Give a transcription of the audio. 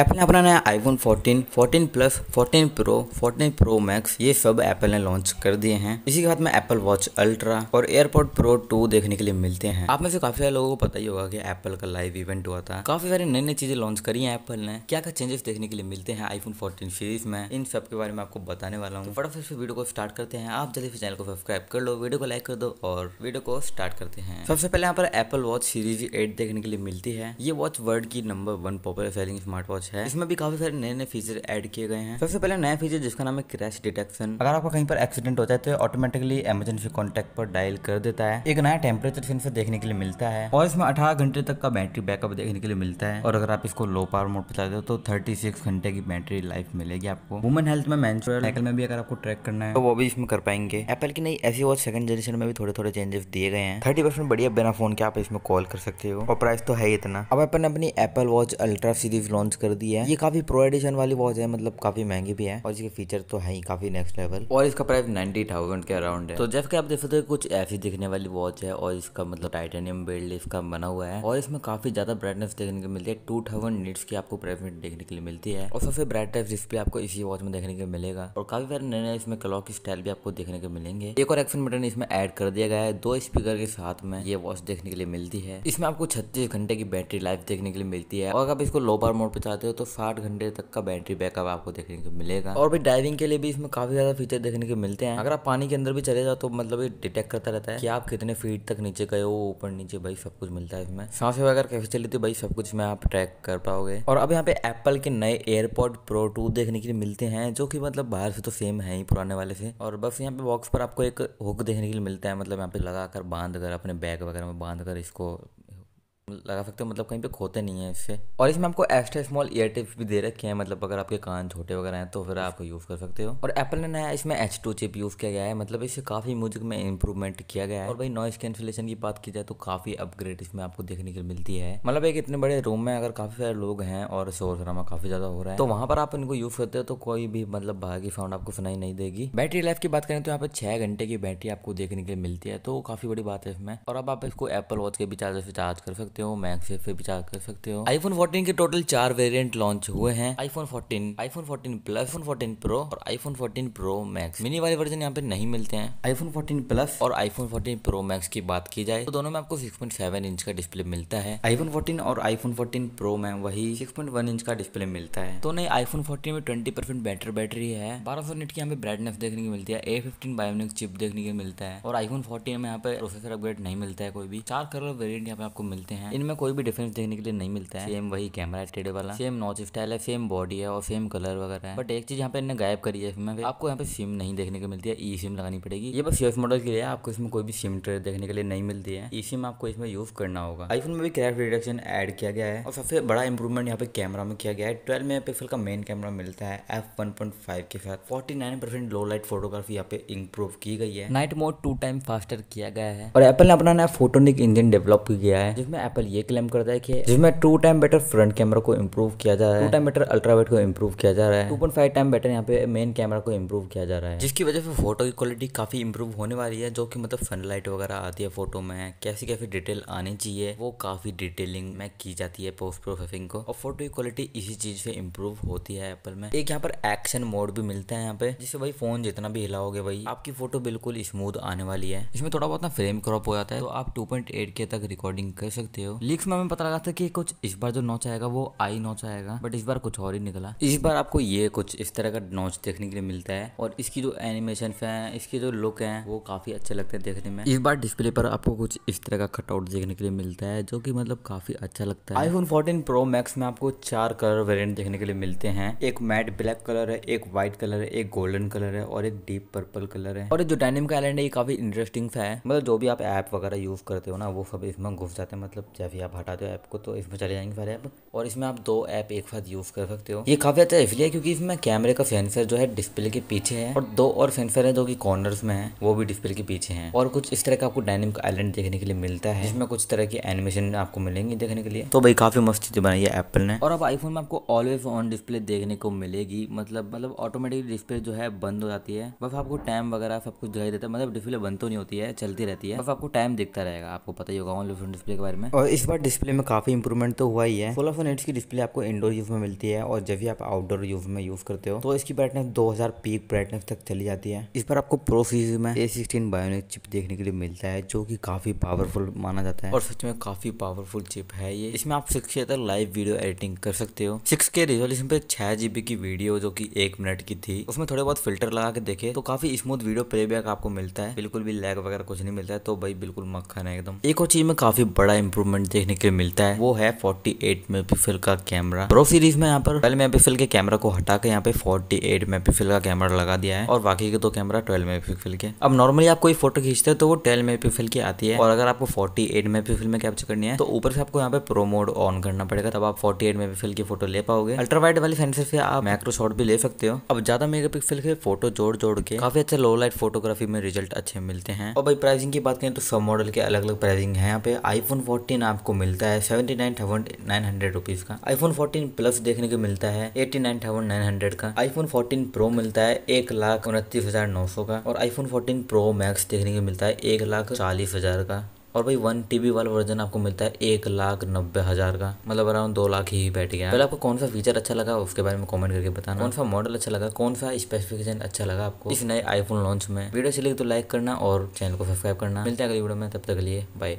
Apple ने अपना नया iPhone 14, 14 plus 14 pro 14 pro max ये सब एप्पल ने लॉन्च कर दिए हैं इसी के बाद में एप्पल वॉच अल्ट्रा और एयरपोर्ट प्रो 2 देखने के लिए मिलते हैं आप में से काफी सारे लोगों को पता ही होगा कि एप्पल का लाइव इवेंट हुआ था काफी सारी नई नई चीजें लॉन्च करी है एप्पल ने क्या क्या चेंजेस देखने के लिए मिलते हैं आईफोन फोर्टीन सीरीज में इन सब के बारे में आपको बताने वाला हूँ बड़ा तो से वीडियो को स्टार्ट करते हैं आप जल्दी चैनल को सब्सक्राइब कर लो वीडियो को लाइक कर दो और वीडियो को स्टार्ट करते हैं सबसे पहले यहाँ पर एप्पल वॉच सीरीज एट देखने के लिए मिलती है ये वॉच वर्ल्ड की number one popular selling smart watch है इसमें भी काफी सारे नए नए फीचर ऐड किए गए हैं सबसे पहले नया फीचर जिसका नाम है क्रैश डिटेक्शन अगर आपका कहीं पर एक्सीडेंट होता है तो ऑटोमेटिकली इमरजेंसी कॉन्टेक्ट पर डायल कर देता है एक नया टेम्परेचर सेंसर देखने के लिए मिलता है और इसमें अठारह घंटे तक का बैटरी बैकअप देखने के लिए मिलता है और अगर आप इसको लो पावर मोड पर चलाते हो तो थर्टी सिक्स घंटे की बैटरी लाइफ मिलेगी आपको वुमन हेल्थ में मैंचुअल साइकिल में भी अगर आपको ट्रैक करना है तो वो भी इसमें कर पाएंगे एप्पल की नई ऐसी वॉच सेकंड जनरेशन में भी थोड़े थोड़े चेंजेस दिए गए हैं थर्टी परसेंट बढ़िया बिना फोन के आप इसमें कॉल कर सकते हो और प्राइस तो है इतना अब अपन अपनी Apple Watch Ultra series launch कर कर दी है ये काफी प्रो एडिशन वाली वॉच है मतलब काफी महंगी भी है और इसके फीचर तो है ही काफी नेक्स्ट लेवल और इसका प्राइस नाइनटी थाउजेंड के अराउंड है तो जैसे आप देख सकते हो कुछ ऐसी दिखने वाली वॉच है और इसका मतलब टाइटेनियम बेल्ट इसका बना हुआ है और इसमें काफी ज्यादा ब्राइटनेस देखने को मिलती है टू थाउजेंड नीट्स की आपको ब्राइटनेस देखने के लिए मिलती है और सबसे ब्राइट टाइप डिस्प्ले आपको इसी वॉच में देखने को मिलेगा और काफी सारे नए नए इसमें क्लॉक स्टाइल भी आपको देखने को मिलेंगे एक और एक्शन बटन इसमें ऐड कर दिया गया है दो स्पीकर के साथ में ये वॉच देखने के लिए मिलती है इसमें आपको छत्तीस घंटे की बैटरी लाइफ देखने के लिए मिलती है और अगर आप इसको लो पावर मोड पे चार्ज जाते हो तो साठ घंटे तक का बैटरी बैकअप आपको देखने को मिलेगा और भी ड्राइविंग के लिए भी इसमें काफ़ी ज़्यादा फीचर देखने को मिलते हैं अगर आप पानी के अंदर भी चले जाओ तो मतलब ये डिटेक्ट करता रहता है कि आप कितने फीट तक नीचे गए हो ऊपर नीचे भाई सब कुछ मिलता है इसमें सांस वगैरह कैसे चली थी तो भाई सब कुछ में आप ट्रैक कर पाओगे और अब यहाँ पे एप्पल के नए एयरपोर्ट प्रो टू देखने के लिए मिलते हैं जो की मतलब बाहर से तो सेम है ही पुराने वाले से और बस यहाँ पे बॉक्स पर आपको एक हुक देखने के लिए मिलता है मतलब यहाँ पे लगाकर बांध कर अपने बैग वगैरह में बांध कर इसको लगा सकते हो मतलब कहीं पे खोते नहीं है इससे और इसमें आपको एक्स्ट्रा स्मॉल ईयर टिप्स भी दे रखे हैं मतलब अगर आपके कान छोटे वगैरह हैं तो फिर आप यूज़ कर सकते हो और एप्पल ने नया इसमें एच टू चिप यूज़ किया गया है मतलब इससे काफ़ी म्यूजिक में इंप्रूवमेंट किया गया है और भाई नॉइस कैंसिलेशन की बात की जाए तो काफ़ी अपग्रेड इसमें आपको देखने को मिलती है मतलब एक इतने बड़े रूम में अगर काफ़ी सारे लोग हैं और शोर शरामा काफ़ी ज़्यादा हो रहा है तो वहाँ पर आप इनको यूज़ करते हो तो कोई भी मतलब बाहर की साउंड आपको सुनाई नहीं देगी बैटरी लाइफ की बात करें तो यहाँ पर छः घंटे की बैटरी आपको देखने के लिए मिलती है तो काफ़ी बड़ी बात है इसमें और अब आप इसको एप्पल वॉच के भी चार्जर से चार्ज कर सकते सकते हो मैक सेफ पे विचार कर सकते हो आईफोन फोर्टीन के टोटल चार वेरियंट लॉन्च हुए हैं iPhone 14, iPhone fourteen plus, iPhone fourteen pro और iPhone fourteen pro max mini वाले वर्जन यहाँ पे नहीं मिलते हैं आईफोन फोर्टीन प्लस और आईफोन फोर्टीन प्रो मैक्स की बात की जाए तो दोनों में आपको सेवन इंच का डिस्प्ले मिलता है आईफोन फोर्टीन और आईफोन फोर्टीन प्रो में वही सिक्स पॉइंट वन इंच का डिस्प्ले मिलता है तो नहीं आईफोन फोर्टीन में ट्वेंटी परसेंट बैटर बैटरी है सौ नेट की यहाँ पे ब्राइटनेस देखने को मिलती है ए फिफ्टीन बायोनिक चिप देखने को मिलता है और आईफोन फोर्टीन में यहाँ पे प्रोसेसर अपग्रेड नहीं मिलता है कोई भी चार कलर वेरियंट यहाँ पे आपको मिलते हैं हैं इनमें कोई भी डिफरेंस देखने के लिए नहीं मिलता है सेम वही कैमरा है वाला सेम नॉच स्टाइल है सेम बॉडी है और सेम कलर वगैरह है बट एक चीज यहाँ पे इन्हें गायब करी है इसमें आपको यहाँ पे सिम नहीं देखने को मिलती है ई सिम लगानी पड़ेगी ये बस सी मॉडल के लिए आपको इसमें कोई भी सिम ट्रेड देखने के लिए नहीं मिलती है ई सिम आपको इसमें यूज करना होगा आईफोन में भी क्रैक रिडक्शन एड किया गया है और सबसे बड़ा इंप्रूवमेंट यहाँ पे कैमरा में किया गया है ट्वेल्व मेगा पिक्सल का मेन कैमरा मिलता है एफ वन पॉइंट फाइव के साथ forty nine percent low light photography यहाँ पे इंप्रूव की गई है night mode two time faster किया गया है और एप्पल ने अपना नया फोटोनिक इंजन डेवलप किया है जिसमें एप्पल एप्पल ये क्लेम करता है कि जिसमें two time better front camera को इम्प्रूव किया जा रहा है टू टाइम बेटर वेट को इम्प्रूव किया जा रहा है two point five time better यहाँ पे मेन कैमरा को इम्प्रूव किया जा रहा है जिसकी वजह से फोटो की क्वालिटी काफ़ी इम्प्रूव होने वाली है जो की मतलब सनलाइट वगैरह आती है फोटो में कैसी कैसी डिटेल आनी चाहिए वो काफ़ी डिटेलिंग में की जाती है पोस्ट प्रोसेसिंग को और फोटो की क्वालिटी इसी चीज़ से इम्प्रूव होती है एप्पल में एक यहाँ पर एक्शन मोड भी मिलता है यहाँ पे जिससे भाई फोन जितना भी हिलाओगे भाई आपकी फोटो बिल्कुल स्मूथ आने वाली है इसमें थोड़ा बहुत ना फ्रेम क्रॉप हो जाता है तो आप टू के तक रिकॉर्डिंग कर सकते सकते हो लीक्स में हमें पता लगा था कि कुछ इस बार जो नोच आएगा वो आई नोच आएगा बट इस बार कुछ और ही निकला इस बार आपको ये कुछ इस तरह का नोच देखने के लिए मिलता है और इसकी जो एनिमेशन है इसके जो लुक है वो काफी अच्छे लगते हैं देखने में इस बार डिस्प्ले पर आपको कुछ इस तरह का कटआउट देखने के लिए मिलता है जो की मतलब काफी अच्छा लगता है आईफोन फोर्टीन प्रो मैक्स में आपको चार कलर वेरियंट देखने के लिए मिलते हैं एक मैट ब्लैक कलर है एक व्हाइट कलर है एक गोल्डन कलर है और एक डीप पर्पल कलर है और जो डायनेमिक आइलैंड है ये काफी इंटरेस्टिंग सा है मतलब जो भी आप ऐप वगैरह यूज करते हो ना वो सब इसमें घुस जाते हैं मतलब जब भी आप हटा दो ऐप को तो इसमें चले जाएंगे सारे ऐप और इसमें आप दो ऐप एक साथ यूज़ कर सकते हो ये काफ़ी अच्छा इसलिए क्योंकि इसमें कैमरे का सेंसर जो है डिस्प्ले के पीछे है और दो और सेंसर है जो कि कॉर्नर्स में है वो भी डिस्प्ले के पीछे है और कुछ इस तरह का आपको डायनेमिक आइलैंड देखने के लिए मिलता है इसमें कुछ तरह की एनिमेशन आपको मिलेंगी देखने के लिए तो भाई काफ़ी मस्त चीज़ बनाई है एप्पल ने और अब आईफोन में आपको ऑलवेज ऑन डिस्प्ले देखने को मिलेगी मतलब मतलब ऑटोमेटिक डिस्प्ले जो है बंद हो जाती है बस आपको टाइम वगैरह सब कुछ दिखाई देता है मतलब डिस्प्ले बंद तो नहीं होती है चलती रहती है बस आपको टाइम दिखता रहेगा आपको पता ही होगा ऑन डिस्प्ले के बारे में और इस बार डिस्प्ले में काफ़ी इंप्रूवमेंट तो हुआ ही है सोलह सौ की डिस्प्ले आपको इंडोर यूज में मिलती है और जब भी आप आउटडोर यूज में यूज करते हो तो इसकी ब्राइटनेस 2000 पीक ब्राइटनेस तक चली जाती है इस पर आपको प्रो में ए सिक्सटीन बायोनिक चिप देखने के लिए मिलता है जो कि काफ़ी पावरफुल माना जाता है और सच में काफ़ी पावरफुल चिप है ये इसमें आप सिक्स के लाइव वीडियो एडिटिंग कर सकते हो सिक्स के रिजोल्यूशन पे छह जीबी की वीडियो जो कि एक मिनट की थी उसमें थोड़े बहुत फिल्टर लगा के देखे तो काफ़ी स्मूथ वीडियो प्लेबैक आपको मिलता है बिल्कुल भी लैग वगैरह कुछ नहीं मिलता है तो भाई बिल्कुल मक्खन है एकदम एक और चीज़ में काफ़ी बड़ा इंप्रूवमेंट इम्प्रूवमेंट देखने के लिए मिलता है वो है 48 पिक्सल का कैमरा प्रो सीरीज में यहाँ पर ट्वेल्व मेगापिक्सल के कैमरा को हटा के यहाँ पे 48 मेगापिक्सल का कैमरा लगा दिया है और बाकी के दो तो कैमरा 12 मेगापिक्सल के अब नॉर्मली आप कोई फोटो खींचते हैं तो वो मेगा पिक्सल की आती है और अगर आपको 48 मेगापिक्सल में कैप्चर करनी है तो ऊपर से आपको यहाँ पे प्रो मोड ऑन करना पड़ेगा तब आप मेगा पिक्सल की फोटो ले पाओगे अल्ट्रा वाइड वाले सेंसर से आप मैक्रो शॉट भी ले सकते हो अब ज्यादा पिक्सल के फोटो जोड़ जोड़ के काफी अच्छे लो लाइट फोटोग्राफी में रिजल्ट अच्छे मिलते हैं और भाई प्राइसिंग की बात करें तो सब मॉडल के अलग अलग प्राइसिंग है यहाँ पे आईफोन फोर्टीन फोर्टीन आपको मिलता है seventy nine thousand nine hundred rupees का आईफोन फोर्टीन प्लस देखने को मिलता है eighty nine thousand nine hundred का आईफोन फोर्टीन प्रो मिलता है एक लाख उनतीस हजार नौ सौ का और आईफोन फोर्टीन प्रो मैक्स देखने को मिलता है एक लाख चालीस हजार का और भाई वन टीबी वाला वर्जन आपको मिलता है एक लाख नब्बे हजार का मतलब अराउंड दो लाख ही बैठ गया पहले आपको कौन सा फीचर अच्छा लगा उसके बारे में कमेंट करके बताना कौन सा मॉडल अच्छा लगा कौन सा स्पेसिफिकेशन अच्छा लगा आपको इस नए आईफोन लॉन्च में वीडियो अच्छी लगी तो लाइक करना और चैनल को सब्सक्राइब करना मिलते हैं अगली वीडियो में तब तक लिए बाय